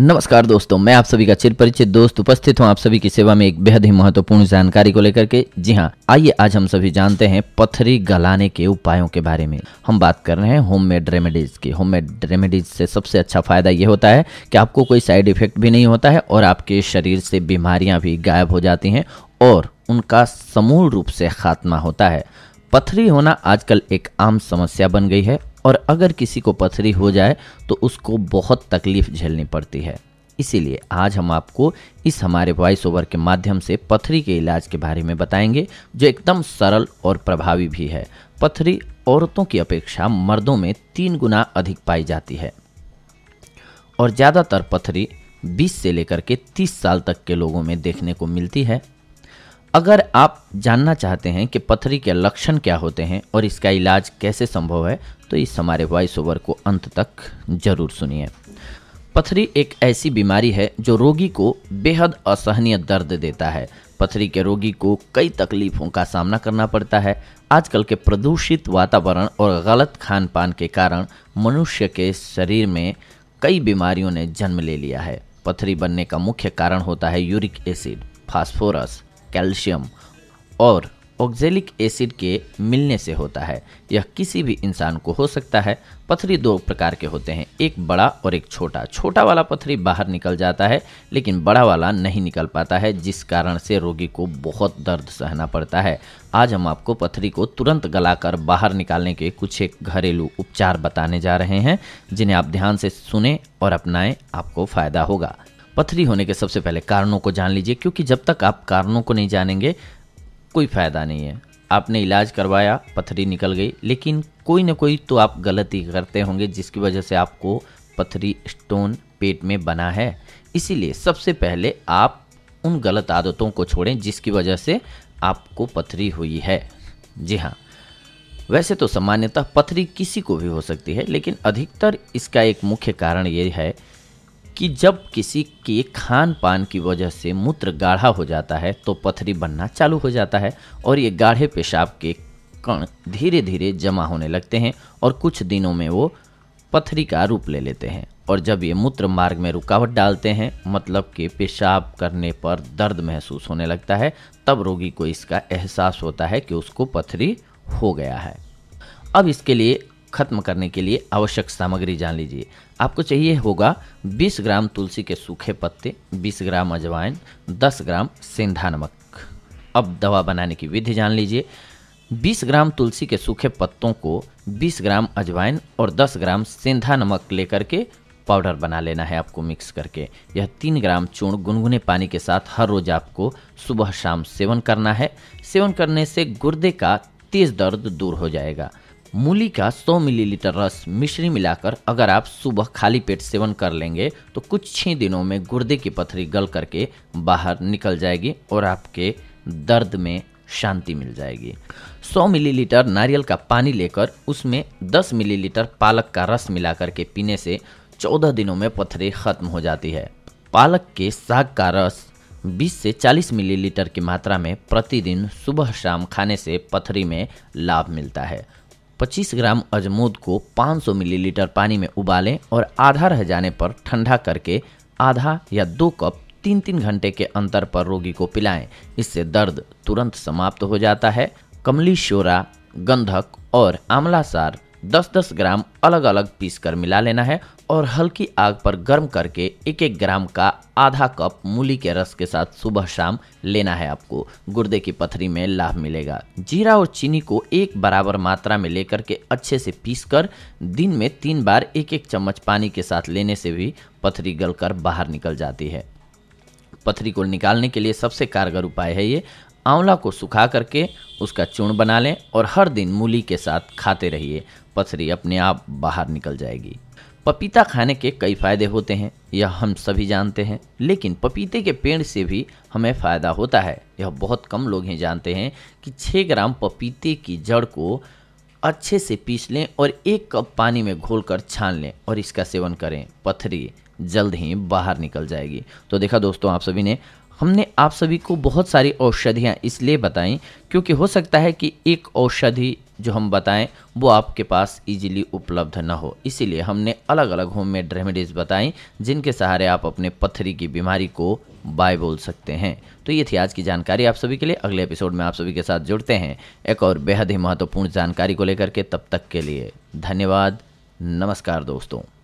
नमस्कार दोस्तों मैं आप सभी का चिर परिचित दोस्त उपस्थित हूँ आप सभी की सेवा में एक बेहद ही महत्वपूर्ण जानकारी को लेकर के जी हाँ आइए आज हम सभी जानते हैं पथरी गलाने के उपायों के बारे में हम बात कर रहे हैं होममेड रेमेडीज की होममेड रेमेडीज से सबसे अच्छा फायदा ये होता है कि आपको कोई साइड इफेक्ट भी नहीं होता है और आपके शरीर से बीमारियां भी गायब हो जाती हैं और उनका समूल रूप से खात्मा होता है पथरी होना आजकल एक आम समस्या बन गई है और अगर किसी को पथरी हो जाए तो उसको बहुत तकलीफ झेलनी पड़ती है इसीलिए आज हम आपको इस हमारे वॉइस ओवर के माध्यम से पथरी के इलाज के बारे में बताएंगे जो एकदम सरल और प्रभावी भी है पथरी औरतों की अपेक्षा मर्दों में तीन गुना अधिक पाई जाती है और ज़्यादातर पथरी 20 से लेकर के 30 साल तक के लोगों में देखने को मिलती है अगर आप जानना चाहते हैं कि पथरी के लक्षण क्या होते हैं और इसका इलाज कैसे संभव है तो इस हमारे वॉइस ओवर को अंत तक जरूर सुनिए पथरी एक ऐसी बीमारी है जो रोगी को बेहद असहनीय दर्द देता है पथरी के रोगी को कई तकलीफों का सामना करना पड़ता है आजकल के प्रदूषित वातावरण और गलत खान पान के कारण मनुष्य के शरीर में कई बीमारियों ने जन्म ले लिया है पथरी बनने का मुख्य कारण होता है यूरिक एसिड फास्फोरस कैल्शियम और ऑक्जेलिक एसिड के मिलने से होता है यह किसी भी इंसान को हो सकता है पथरी दो प्रकार के होते हैं एक बड़ा और एक छोटा छोटा वाला पथरी बाहर निकल जाता है लेकिन बड़ा वाला नहीं निकल पाता है जिस कारण से रोगी को बहुत दर्द सहना पड़ता है आज हम आपको पथरी को तुरंत गलाकर बाहर निकालने के कुछ एक घरेलू उपचार बताने जा रहे हैं जिन्हें आप ध्यान से सुने और अपनाएं आपको फ़ायदा होगा पथरी होने के सबसे पहले कारणों को जान लीजिए क्योंकि जब तक आप कारणों को नहीं जानेंगे कोई फ़ायदा नहीं है आपने इलाज करवाया पथरी निकल गई लेकिन कोई ना कोई तो आप गलती करते होंगे जिसकी वजह से आपको पथरी स्टोन पेट में बना है इसीलिए सबसे पहले आप उन गलत आदतों को छोड़ें जिसकी वजह से आपको पथरी हुई है जी हाँ वैसे तो सामान्यतः पथरी किसी को भी हो सकती है लेकिन अधिकतर इसका एक मुख्य कारण ये है कि जब किसी के खान पान की वजह से मूत्र गाढ़ा हो जाता है तो पथरी बनना चालू हो जाता है और ये गाढ़े पेशाब के कण धीरे धीरे जमा होने लगते हैं और कुछ दिनों में वो पथरी का रूप ले लेते हैं और जब ये मूत्र मार्ग में रुकावट डालते हैं मतलब कि पेशाब करने पर दर्द महसूस होने लगता है तब रोगी को इसका एहसास होता है कि उसको पथरी हो गया है अब इसके लिए खत्म करने के लिए आवश्यक सामग्री जान लीजिए आपको चाहिए होगा 20 ग्राम तुलसी के सूखे पत्ते 20 ग्राम अजवाइन 10 ग्राम सेंधा नमक अब दवा बनाने की विधि जान लीजिए 20 ग्राम तुलसी के सूखे पत्तों को 20 ग्राम अजवाइन और 10 ग्राम सेंधा नमक लेकर के पाउडर बना लेना है आपको मिक्स करके यह तीन ग्राम चूर्ण गुनगुने पानी के साथ हर रोज आपको सुबह शाम सेवन करना है सेवन करने से गुर्दे का तेज दर्द दूर हो जाएगा मूली का 100 मिलीलीटर रस मिश्री मिलाकर अगर आप सुबह खाली पेट सेवन कर लेंगे तो कुछ ही दिनों में गुर्दे की पथरी गल करके बाहर निकल जाएगी और आपके दर्द में शांति मिल जाएगी 100 मिलीलीटर नारियल का पानी लेकर उसमें 10 मिलीलीटर पालक का रस मिला करके पीने से 14 दिनों में पथरी खत्म हो जाती है पालक के साग का रस 20 से 40 मिलीलीटर की मात्रा में प्रतिदिन सुबह शाम खाने से पथरी में लाभ मिलता है 25 ग्राम अजमोद को 500 मिलीलीटर पानी में उबालें और आधा रह जाने पर ठंडा करके आधा या दो कप तीन तीन घंटे के अंतर पर रोगी को पिलाएं इससे दर्द तुरंत समाप्त हो जाता है कमली शोरा गंधक और आमला सार दस दस ग्राम अलग अलग पीस कर मिला लेना है और हल्की आग पर गर्म करके एक एक ग्राम का आधा कप मूली के रस के साथ सुबह शाम लेना है आपको गुर्दे की पथरी में लाभ मिलेगा जीरा और चीनी को एक बराबर मात्रा में लेकर के अच्छे से पीस कर दिन में तीन बार एक एक चम्मच पानी के साथ लेने से भी पथरी गल बाहर निकल जाती है पथरी को निकालने के लिए सबसे कारगर उपाय है ये आंवला को सुखा करके उसका चूर्ण बना लें और हर दिन मूली के साथ खाते रहिए पथरी अपने आप बाहर निकल जाएगी पपीता खाने के कई फायदे होते हैं यह हम सभी जानते हैं लेकिन पपीते के पेड़ से भी हमें फ़ायदा होता है यह बहुत कम लोग ही जानते हैं कि 6 ग्राम पपीते की जड़ को अच्छे से पीस लें और एक कप पानी में घोलकर छान लें और इसका सेवन करें पथरी जल्द ही बाहर निकल जाएगी तो देखा दोस्तों आप सभी ने हमने आप सभी को बहुत सारी औषधियाँ इसलिए बताई क्योंकि हो सकता है कि एक औषधि जो हम बताएं वो आपके पास इजीली उपलब्ध ना हो इसीलिए हमने अलग अलग होम मेड रेमेडीज़ बताई जिनके सहारे आप अपने पथरी की बीमारी को बाय बोल सकते हैं तो ये थी आज की जानकारी आप सभी के लिए अगले एपिसोड में आप सभी के साथ जुड़ते हैं एक और बेहद ही महत्वपूर्ण जानकारी को लेकर के तब तक के लिए धन्यवाद नमस्कार दोस्तों